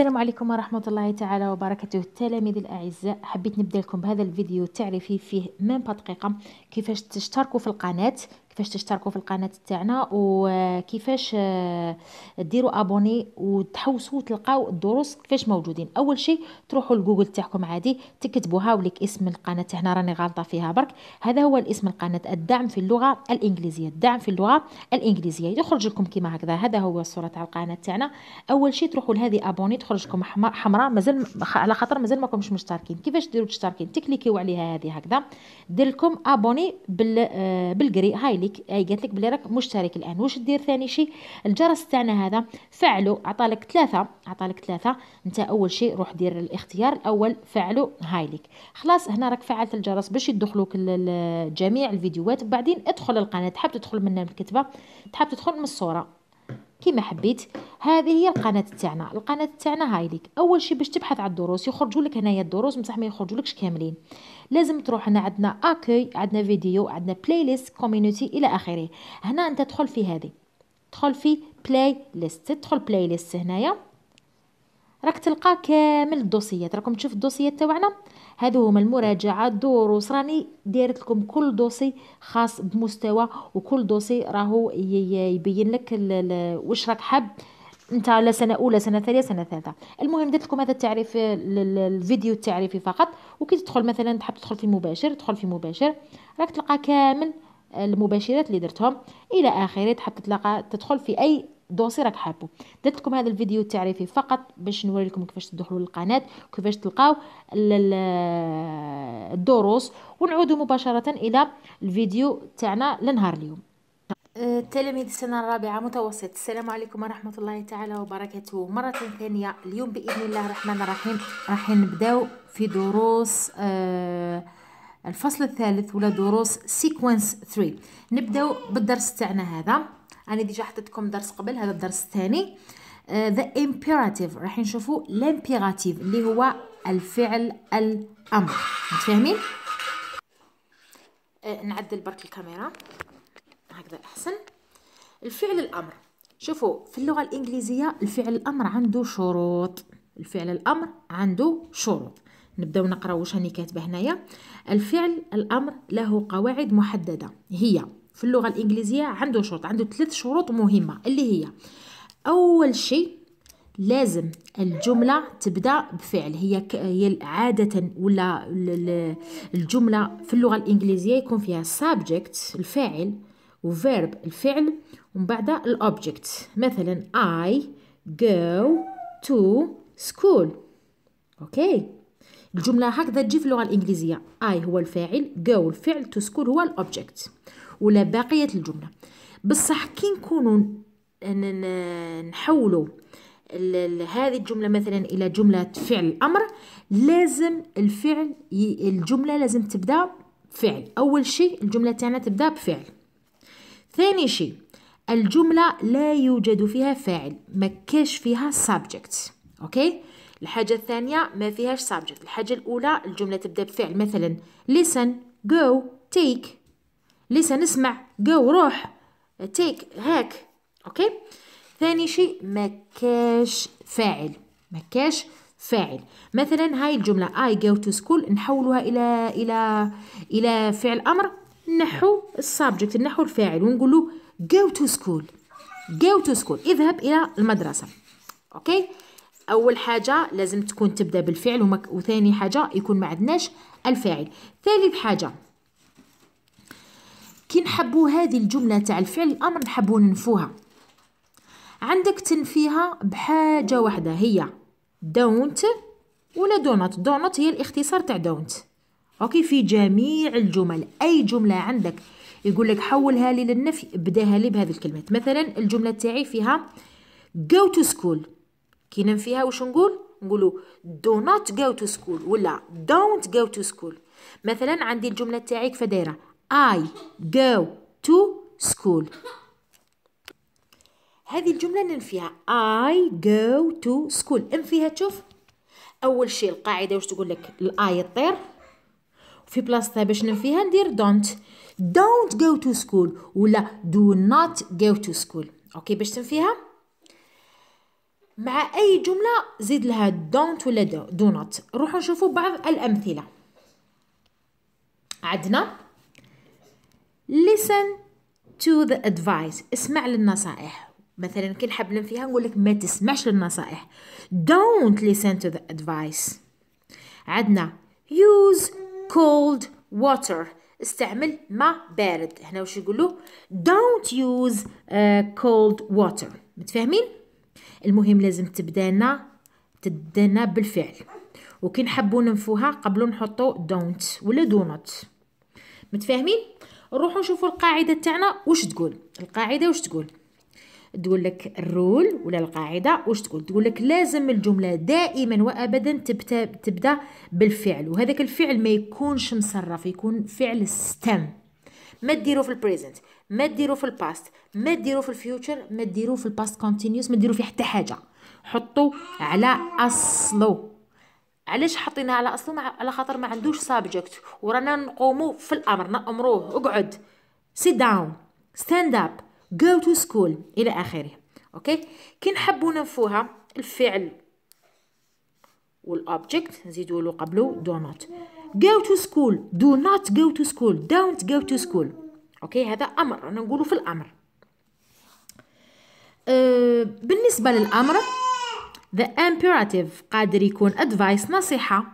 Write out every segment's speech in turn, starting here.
السلام عليكم ورحمة الله تعالى وبركاته التلاميذ الأعزاء حبيت نبدأ لكم بهذا الفيديو التعريفي فيه من دقيقة كيفاش تشتركوا في القناة كيفاش تشتركوا في القناه تاعنا وكيفاش آه، ديروا ابوني وتحوسوا تلقاو الدروس كيفاش موجودين اول شيء تروحوا لجوجل تاعكم عادي تكتبوها وليك اسم القناه تاعنا راني غالطه فيها برك هذا هو الاسم القناه الدعم في اللغه الانجليزيه الدعم في اللغه الانجليزيه يخرج لكم كيما هكذا هذا هو الصوره تاع القناه تاعنا اول شيء تروحوا لهذه ابوني تخرج لكم حمراء مازال على خاطر مازال ما مشتركين كيفاش ديروا تشتركين تكليكيو عليها هذه هكذا دير لكم ابوني بال آه، بالقري هاي لك اي آه، قالت لك بلي راك مشترك الان واش دير ثاني شيء الجرس تاعنا هذا فعلو عطالك ثلاثه عطالك ثلاثه انت اول شيء روح دير الاختيار الاول فعلو هايلك خلاص هنا راك فعلت الجرس باش يدخلوك جميع الفيديوهات وبعدين ادخل القناه تحب تدخل من الكتبه تحب تدخل من الصوره كما حبيت هذه هي القناه تاعنا القناه تاعنا هاي ليك اول شيء باش تبحث على الدروس يخرجوا لك هنايا الدروس بصح ما يخرجولكش كاملين لازم تروح هنا عندنا اكوي عندنا فيديو عندنا بلاي ليست كوميونيتي الى اخره هنا انت تدخل في هذه تدخل في بلاي ليست تدخل بلاي ليست هنايا راك تلقى كامل الدوسيات راكم تشوف الدوسيات تاعنا هادو هما المراجعه الدروس راني دايرت لكم كل دوسي خاص بمستوى وكل دوسي راهو يبين لك واش راك حاب انت لا سنه اولى سنه ثانيه سنه ثالثه المهم درت لكم هذا التعريف الفيديو التعريفي فقط وكي تدخل مثلا تحب تدخل في مباشر تدخل في مباشر راك تلقى كامل المباشرات اللي درتهم الى اخره تحب تتلقى تدخل في اي دوسي راك حابو درت لكم هذا الفيديو التعريفي فقط باش لكم كيفاش تدخلوا للقناه كيفاش تلقاو الدروس ونعودوا مباشره الى الفيديو تاعنا لنهار اليوم تلاميذ السنة الرابعة متوسط السلام عليكم ورحمة الله تعالى وبركاته مرة ثانية اليوم بإذن الله الرحمن الرحيم راح نبداو في دروس آه، الفصل الثالث ولا دروس سيكونس 3 نبداو بالدرس تاعنا هذا انا ديجا حطيتكم درس قبل هذا الدرس الثاني ذا آه، امبيراتيف راح نشوفوا الامبيراتيف اللي هو الفعل الامر متفاهمين آه، نعدل برك الكاميرا هكذا احسن الفعل الامر شوفوا في اللغه الانجليزيه الفعل الامر عنده شروط الفعل الامر عنده شروط نبداو نقراو واش هاني كاتبه هنايا الفعل الامر له قواعد محدده هي في اللغه الانجليزيه عنده شروط عنده ثلاث شروط مهمه اللي هي اول شيء لازم الجمله تبدا بفعل هي هي عاده ولا الجمله في اللغه الانجليزيه يكون فيها سابجكت الفاعل وفيرب الفعل ومن بعد الاوبجكت مثلا اي جو تو سكول اوكي الجمله هكذا تجي في اللغه الانجليزيه اي هو الفاعل جو الفعل تو سكول هو الاوبجكت ولا باقيه الجمله بصح كي نكونوا نحولوا هذه الجمله مثلا الى جمله فعل الامر لازم الفعل الجمله لازم تبدا فعل اول شيء الجمله تاعنا تبدا بفعل ثاني شيء الجمله لا يوجد فيها فاعل ما كاش فيها سبجكت اوكي الحاجه الثانيه ما فيهاش subject الحاجه الاولى الجمله تبدا بفعل مثلا listen go take ليس نسمع جو روح تيك هاك اوكي ثاني شيء مكاش فاعل مكاش فاعل مثلا هاي الجملة I go to school نحولها إلى إلى إلى فعل أمر نحو السابجكت نحو الفاعل ونقول له go to school go to school اذهب إلى المدرسة أوكي أول حاجة لازم تكون تبدأ بالفعل وثاني حاجة يكون ما عندناش الفاعل ثالث حاجة كي نحبو هذه الجمله تاع الفعل الامر نحبو ننفوها عندك تنفيها بحاجه واحده هي دونت ولا دونت دونت هي الاختصار تاع دونت اوكي في جميع الجمل اي جمله عندك يقول لك حولها لي للنفي بداها لي بهذه الكلمات مثلا الجمله تاعي فيها جو تو سكول كي ننفيها واش نقول نقولوا دو نوت جو تو سكول ولا دونت جو تو سكول مثلا عندي الجمله تاعي كيف دايره I go to school هذه الجملة ننفيها I go to school انفيها تشوف أول شيء القاعدة واش تقول لك الآي الطير في بلاصتها باش ننفيها ندير don't don't go to school ولا do not go to school أوكي باش تنفيها مع أي جملة زيد لها don't ولا do, do not روحوا نشوفوا بعض الأمثلة عندنا listen to the advice اسمع للنصائح مثلا كي نحبلن فيها نقول لك ما تسمعش للنصائح don't listen to the advice عندنا use cold water استعمل ماء بارد هنا واش يقولوا don't use uh, cold water متفاهمين المهم لازم تبدانا تبدانا بالفعل وكي نحبوا ننفوها قبل نحطوا don't ولا do not متفاهمين نروحو نشوفو القاعده تاعنا واش تقول القاعده واش تقول تقول لك الرول ولا القاعده واش تقول تقول لك لازم الجمله دائما وابدا تبدا تبدا بالفعل وهذاك الفعل ما يكونش مصرف يكون فعل ستم ما ديرو في البريزنت ما ديرو في الباست ما ديرو في الفيوتشر ما ديرو في الباست كونتينيوس ما ديرو في حتى حاجه حطوا على اصله علاش حطيناها على اصلا على خاطر ما عندوش سابجكت ورانا نقومو في الامر نامروه اقعد سيت داون ستاند اب جو تو سكول الى اخره اوكي كي نحبوا ننفوها الفعل والاوبجكت نزيدوا له قبله دو نوت جو تو سكول دو نوت جو تو سكول دونت جو تو سكول اوكي هذا امر انا نقولو في الامر أه بالنسبه للامر the imperative قادر يكون advice نصيحة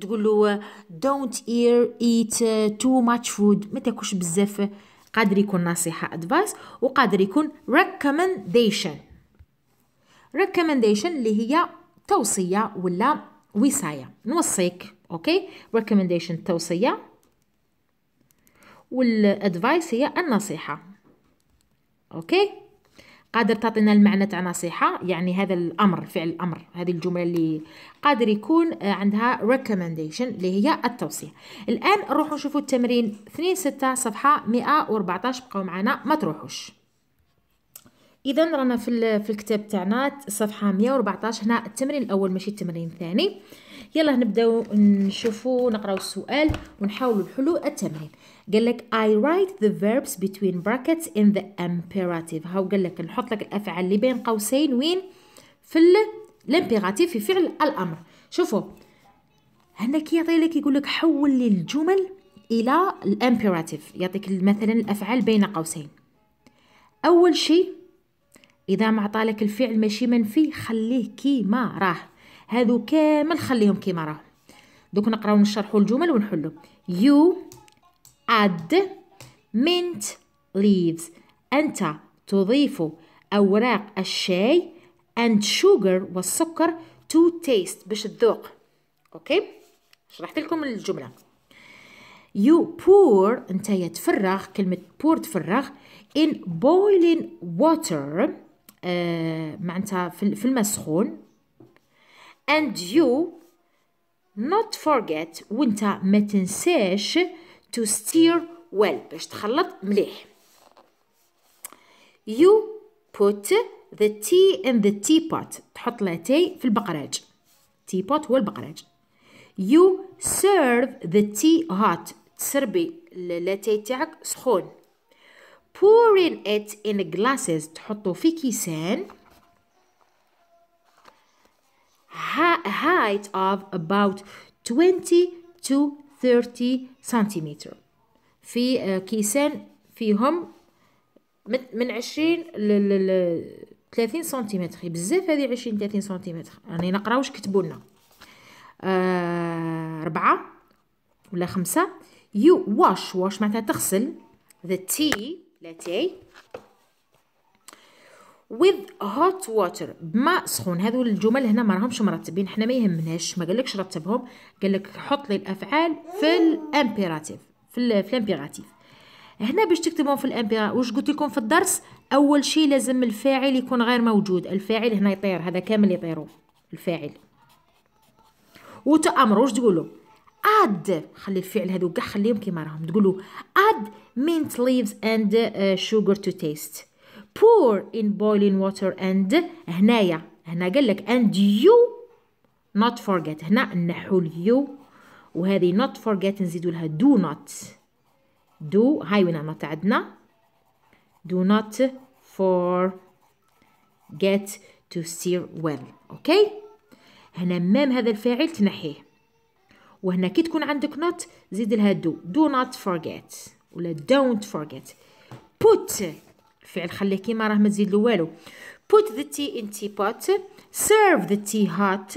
تقول له don't eat uh, too much food ما تاكلش بزاف قادر يكون نصيحة advice وقادر يكون recommendation recommendation اللي هي توصية ولا وصاية نوصيك اوكي recommendation توصية والادفايس هي النصيحة اوكي قادر تعطينا المعنى تاع نصيحة يعني هذا الأمر فعل الأمر هذه الجملة اللي قادر يكون آه، عندها recommendation اللي هي التوصية الآن نروحوا نشوفوا التمرين 2 6 صفحة 114 بقوا معنا ما تروحوش اذا رانا في في الكتاب تاعنا صفحه 114 هنا التمرين الاول ماشي التمرين الثاني يلا نبداو نشوفوا نقراو السؤال ونحاولوا نحلوا التمرين قال لك I write the verbs between brackets in the imperative هاو قال لك نحط لك الافعال اللي بين قوسين وين في الامبيراتيف في فعل الامر شوفوا هنا كي يعطي لك يقول لك حول لي الجمل الى الامبيراتيف يعطيك مثلا الافعال بين قوسين اول شيء اذا ما عطالك الفعل ماشي منفي خليه كيما راه هذو كامل خليهم كيما راهم دوك نقراو نشرحوا الجمل ونحلو يو add mint leaves أنت تضيف أوراق الشاي and sugar والسكر to taste باش تذوق أوكي شرحت لكم الجملة you pour أنت يتفرغ كلمة pour تفرغ in boiling water آه معناتها في الماء السخون and you not forget وانت ما تنساش to stir well باش تخلط مليح you put the tea in the teapot تحط لاتاي في البقراج teapot هو البقراج you serve the tea hot تسربي لاتي تاعك سخون pouring it in glasses تحطو في كيسان height of about 20 to 30 سنتيمتر في آه، كيسان فيهم من 20 ل 30 سنتيمتر بزاف هذه 20 30 سنتيمتر راني يعني نقرا واش كتبوا لنا أربعة آه، ولا خمسة يو واش واش معناتها تغسل ذا تي لاتاي with hot water بماء سخون هذو الجمل هنا ما راهمش مرتبين حنا ما يهمناش ما قالكش رتبهم قالك حط لي الافعال في الامبيراتيف في الامبيراتيف هنا باش تكتبهم في الامبيرا واش قلت لكم في الدرس اول شيء لازم الفاعل يكون غير موجود الفاعل هنا يطير هذا كامل يطيرو الفاعل وتامر واش تقولوا اد خلي الفعل هذو كاع خليهم كيما راهم تقولوا اد mint leaves and uh, sugar to taste pour in boiling water and هنايا هنا قال لك and you not forget هنا نحو اليو وهذه not forget نزيدوا لها do not do هاي وين not عندنا do not forget to steer well اوكي okay? هنا مام هذا الفاعل تنحيه وهنا كي تكون عندك not زيد لها do do not forget ولا don't forget put الفعل خليه كيما راه ما تزيد له والو put the tea in teapot serve the tea hot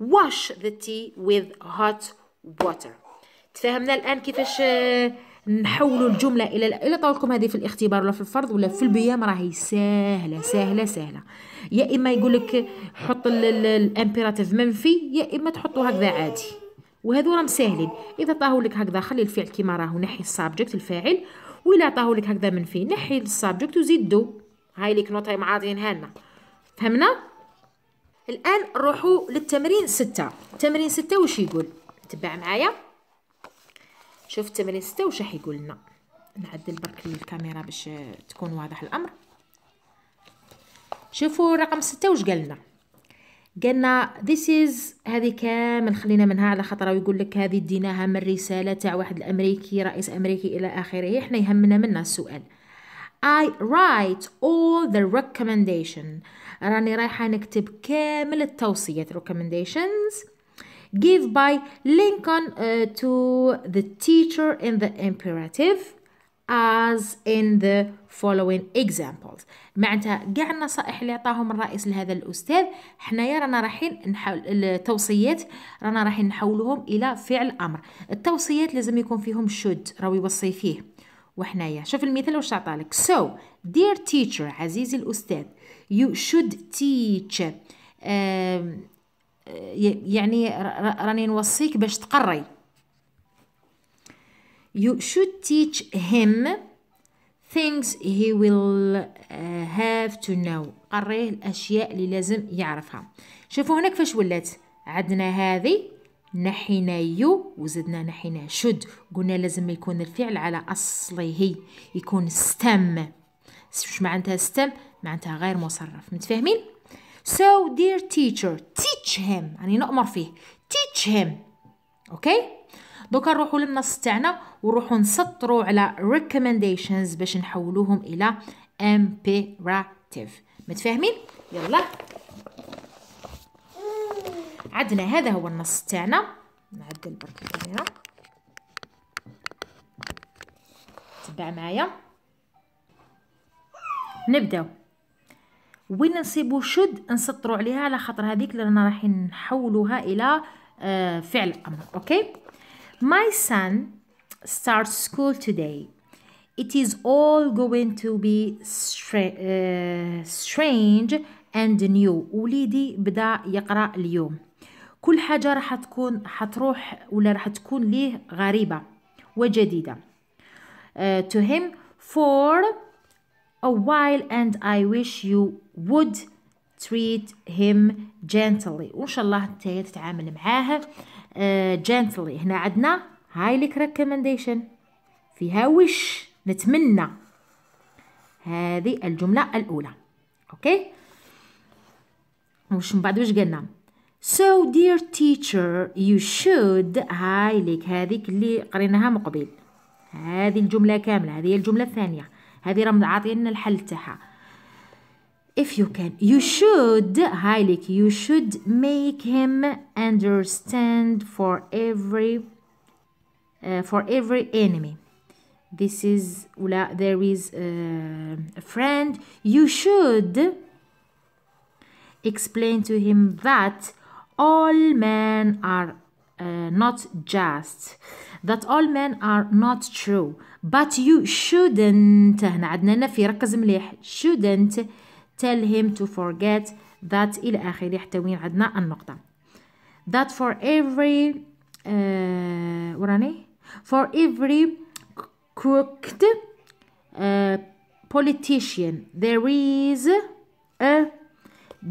wash the tea with hot water تفهمنا الان كيفاش آه، نحولوا الجمله الى الى طولكم هذه في الاختبار ولا في الفرض ولا في البيام راهي سهله سهله سهله يا اما يقول لك حط الامبيراتيف منفي يا اما تحطوا هكذا عادي وهذو راهم ساهلين اذا طاهوا لك هكذا خلي الفعل كيما راهو نحي السابجكت الفاعل ولا عطاهولك هكذا من فيه نحي السابجكت وزيد دو هاي ليك نوت هاي معاطينها لنا فهمنا الان نروحوا للتمرين ستة تمرين ستة وش يقول تبع معايا شوف تمرين ستة وش راح يقول لنا نعدل برك الكاميرا باش تكون واضح الامر شوفوا رقم ستة وش قال لنا قالنا this is هذه كامل خلينا منها على خطره ويقول لك هذه ديناها من رساله تاع واحد الامريكي رئيس امريكي الى اخره احنا يهمنا منها السؤال I write all the recommendation راني رايحه نكتب كامل التوصيات recommendations give by Lincoln uh, to the teacher in the imperative as in the following examples معناتها كاع النصائح اللي عطاهم الرئيس لهذا الاستاذ حنايا رانا رايحين نحاول التوصيات رانا رايحين نحولهم الى فعل امر التوصيات لازم يكون فيهم should راهو يوصي فيه وحنايا شوف المثال واش عطالك so dear teacher عزيزي الاستاذ you should teach uh, يعني راني نوصيك باش تقري You should teach him things he will uh, have to know قريه الأشياء اللي لازم يعرفها شوفوا هنا كيفاش ولات عندنا هذه نحينا يو وزدنا نحينا شد قلنا لازم يكون الفعل على أصله يكون ستم مش معناتها ستم معناتها غير مصرف متفاهمين so dear teacher teach him يعني نؤمر فيه teach him okay دوكا نروحوا للنص تاعنا ونروحوا نسطروا على recommendations باش نحولوهم الى imperative متفاهمين يلا عندنا هذا هو النص تاعنا نعدل برك الكاميرا تبع معايا نبداو وين نصيبو شد نسطرو عليها على خاطر هذيك لان رايحين نحولوها الى آه، فعل امر اوكي My son starts school today. It is all going to be stra uh, strange and new. وليدي بدا يقرا اليوم. كل حاجه راح تكون حتروح ولا راح تكون ليه غريبه وجديده. Uh, to him for a while and I wish you would treat him gently وان شاء الله انت تتعامل معاه جنتلي آه، هنا عندنا هايليك ريكومنديشن فيها وش نتمنى هذه الجملة الأولى أوكي وش من بعد وش قلنا So dear teacher you should هايليك هذيك اللي قريناها مقبل هذه الجملة كاملة هذه هي الجملة الثانية هذه راه عاطينا الحل تاعها if you can you should heilig you should make him understand for every uh, for every enemy this is there is uh, a friend you should explain to him that all men are uh, not just that all men are not true but you shouldn't عندنا ركز مليح shouldn't tell him to forget that إلى آخر يحتوي عندنا النقطة that for every uh, وراني for every crooked uh, politician there is a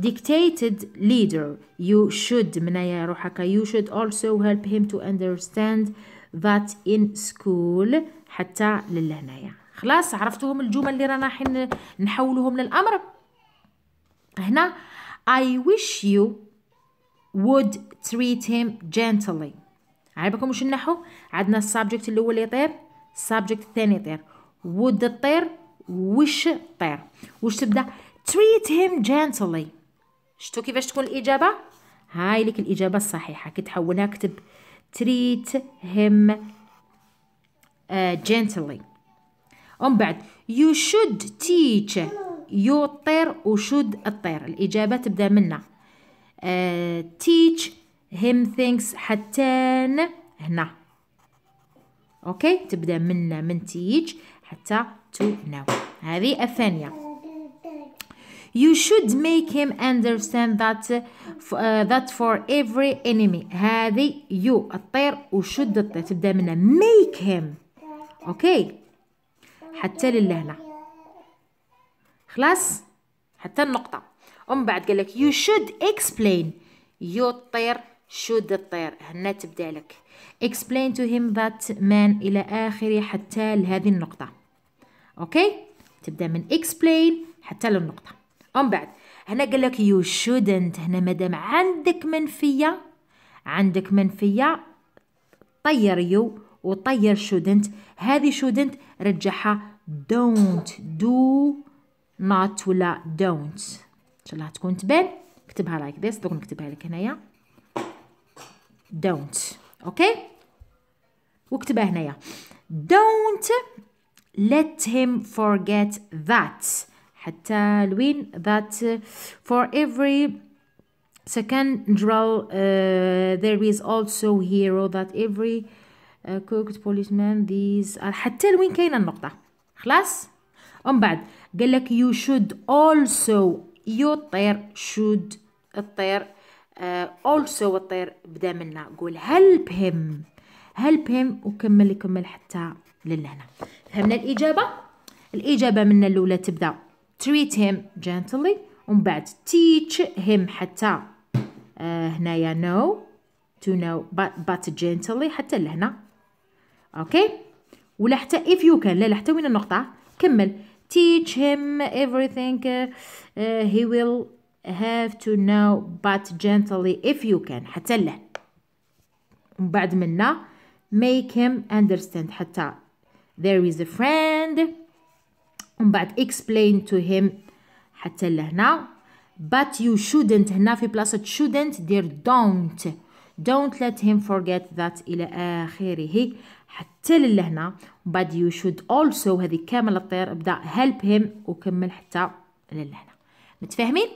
dictated leader you should من منايا روحك you should also help him to understand that in school حتى للهنايا خلاص عرفتوهم الجمل اللي رانا حين نحولهم للامر هنا I wish you would treat him gently عجبكم وش النحو عندنا السابجكت الاول يطير السابجكت الثاني يطير would الطير وش الطير وش تبدا treat him gently شتو كيفاش تكون الاجابه هاي لك الاجابه الصحيحه كي تحولها كتب treat him uh, gently ومن بعد you should teach يو الطير وشود الطير الإجابة تبدأ منا أه teach him things حتى هنا أوكي تبدأ منا من teach حتى to now هذه الثانية You should make him understand that uh, that for every enemy هذه you الطير وشد الطير تبدأ منها make him أوكي okay. حتى للهنا خلاص حتى النقطه ومن بعد قال لك يو شود اكسبلين يو الطير شود الطير هنا تبدا لك اكسبلين تو هيم ذات مان الى اخره حتى لهذه النقطه اوكي تبدا من اكسبلين حتى للنقطه ومن بعد هنا قال لك يو شودنت هنا مادام عندك منفيه عندك منفيه طير يو وطير شودنت هذه شودنت رجعها don't do not ولا don't ان شاء الله تكون تبان كتبها لايك like ذيس دوك نكتبها لك هنايا don't اوكي okay? وكتبها هنايا don't let him forget that حتى لوين that for every secondral uh, there is also hero that every uh, cooked policeman these حتى لوين كاينه النقطه خلاص ومن بعد قال لك يو شود اولسو يو الطير شود الطير uh, الطير بدا منا قول هلب هيم هلب هيم وكمل يكمل حتى للهنا فهمنا الإجابة الإجابة منا الأولى تبدأ تريت هيم جنتلي ومن بعد تيتش هيم حتى uh, هنايا نو to know but, but gently حتى لهنا اوكي okay. ولا حتى if you can لا حتى وين النقطة كمل teach him everything uh, uh, he will have to know but gently if you can حتى له بعد منا make him understand حتى there is a friend but بعد explain to him حتى لهنا but you shouldn't هنا في بلاصة shouldn't there don't don't let him forget that إلى آخره حتى لهنا but you should also هذه كامل الطير ابدا help him وكمل حتى لهنا متفاهمين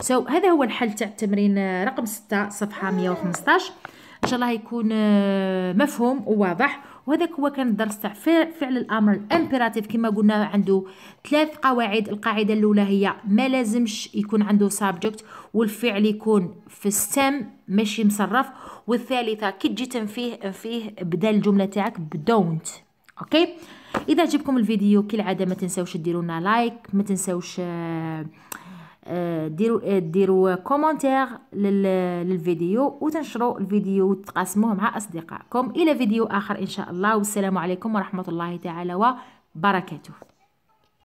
سو so, هذا هو الحل تاع التمرين آه، رقم 6 صفحه 115 ان شاء الله يكون آه، مفهوم وواضح وهذاك هو كان الدرس تاع فعل الامر الامبيراتيف كما قلنا عنده ثلاث قواعد القاعده الاولى هي ما لازمش يكون عنده سابجكت والفعل يكون في ستم ماشي مصرف والثالثه كي تجي تنفيه فيه بدل الجمله تاعك بدونت اوكي اذا عجبكم الفيديو كالعاده ما تنساوش ديروا لنا لايك ما تنساوش آه ديروا ديروا كومونتير للفيديو وتنشروا الفيديو وتقاسموه مع اصدقائكم الى فيديو اخر ان شاء الله والسلام عليكم ورحمه الله تعالى وبركاته